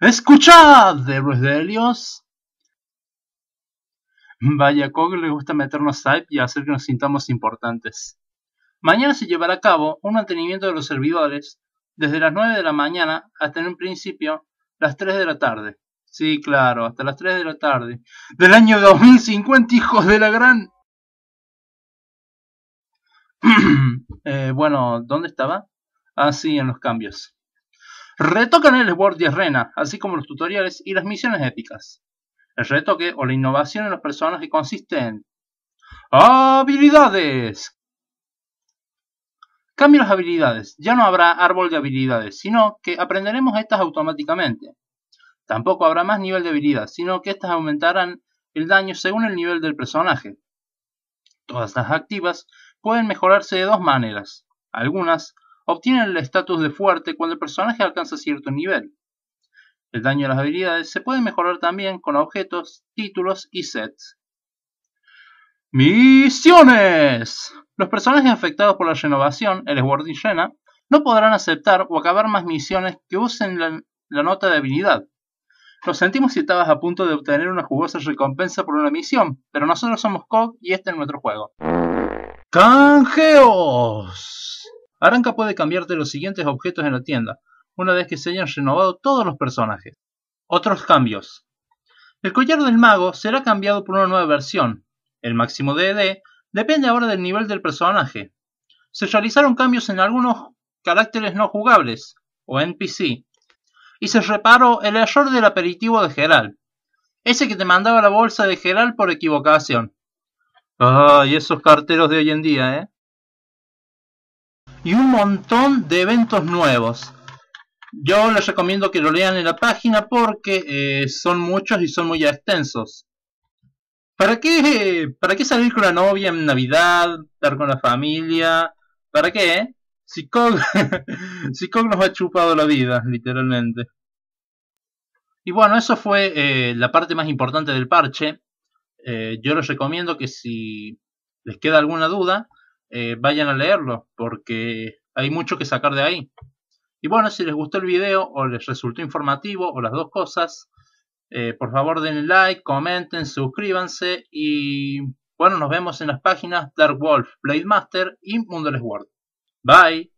¡Escuchad, héroes de Helios! Vaya, a le gusta meternos hype y hacer que nos sintamos importantes. Mañana se llevará a cabo un mantenimiento de los servidores desde las 9 de la mañana hasta en un principio las 3 de la tarde. Sí, claro, hasta las 3 de la tarde. Del año 2050, hijos de la gran... Eh, bueno, ¿dónde estaba? Ah, sí, en los cambios. Retocan el Sword y arena, así como los tutoriales y las misiones épicas. El retoque o la innovación en los personajes consiste en ¡Habilidades! Cambio las habilidades. Ya no habrá árbol de habilidades, sino que aprenderemos estas automáticamente. Tampoco habrá más nivel de habilidad, sino que estas aumentarán el daño según el nivel del personaje. Todas las activas pueden mejorarse de dos maneras. Algunas obtienen el estatus de fuerte cuando el personaje alcanza cierto nivel. El daño a las habilidades se puede mejorar también con objetos, títulos y sets. ¡Misiones! Los personajes afectados por la renovación, el Sword llena, no podrán aceptar o acabar más misiones que usen la, nota de habilidad. Nos sentimos si estabas a punto de obtener una jugosa recompensa por una misión, pero nosotros somos Kog y este es nuestro juego. ¡Canjeos! Aranka puede cambiarte los siguientes objetos en la tienda, una vez que se hayan renovado todos los personajes. Otros cambios. El collar del mago será cambiado por una nueva versión. El máximo de depende ahora del nivel del personaje. Se realizaron cambios en algunos caracteres no jugables, o NPC, y se reparó el error del aperitivo de Geral, ese que te mandaba la bolsa de Geral por equivocación. y esos carteros de hoy en día, ¿eh? y un montón de eventos nuevos. Yo les recomiendo que lo lean en la página porque eh, son muchos y son muy extensos. ¿Para qué, ¿Para qué salir con la novia en Navidad? ¿Estar con la familia? ¿Para qué? Si Kog nos ha chupado la vida, literalmente. Y bueno, eso fue eh, la parte más importante del parche. Eh, yo les recomiendo que si les queda alguna duda, eh, vayan a leerlo porque hay mucho que sacar de ahí. Y bueno, si les gustó el video o les resultó informativo o las dos cosas, eh, por favor denle like, comenten, suscríbanse y bueno, nos vemos en las páginas Dark Wolf, Blade Master y Mundo Word. Bye.